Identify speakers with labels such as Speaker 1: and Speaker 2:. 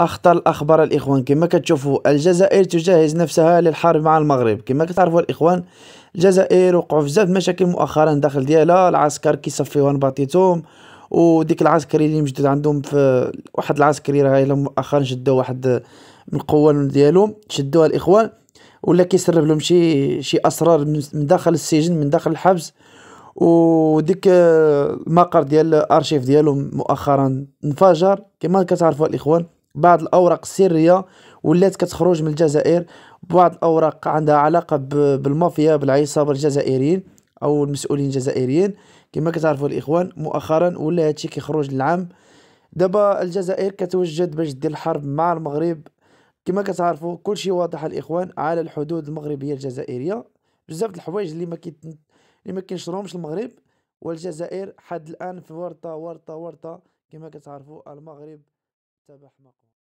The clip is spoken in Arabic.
Speaker 1: اخطر الاخبار الاخوان كما كتشوفوا الجزائر تجهز نفسها للحرب مع المغرب كما كتعرفوا الاخوان الجزائر وقعوا في بزاف مشاكل مؤخرا داخل ديالها العسكر كيصفيو نباطيتهم وديك العسكري اللي مجدد عندهم في واحد العسكري راه مؤخرا شدوا واحد من القوه ديالهم شدوها الاخوان ولا كيسرب لهم شي شي اسرار من داخل السجن من داخل الحبس وديك المقر ديال الارشيف ديالهم مؤخرا انفجر كما كتعرفوا الاخوان بعض الأوراق سرية ولات كتخرج من الجزائر بعض الأوراق عندها علاقة بالمافيا بالعصابة الجزائريين أو المسؤولين الجزائريين كما كتعرفوا الإخوان مؤخرا ولا هادشي كيخرج للعام دابا الجزائر كتوجد باش دير الحرب مع المغرب كما كتعرفوا كلشي واضح الإخوان على الحدود المغربية الجزائرية بزاف د الحوايج اللي ما كيت اللي ما كينشروهمش المغرب والجزائر حد الآن في ورطة ورطة ورطة كما كتعرفوا المغرب حتى بأحمقهم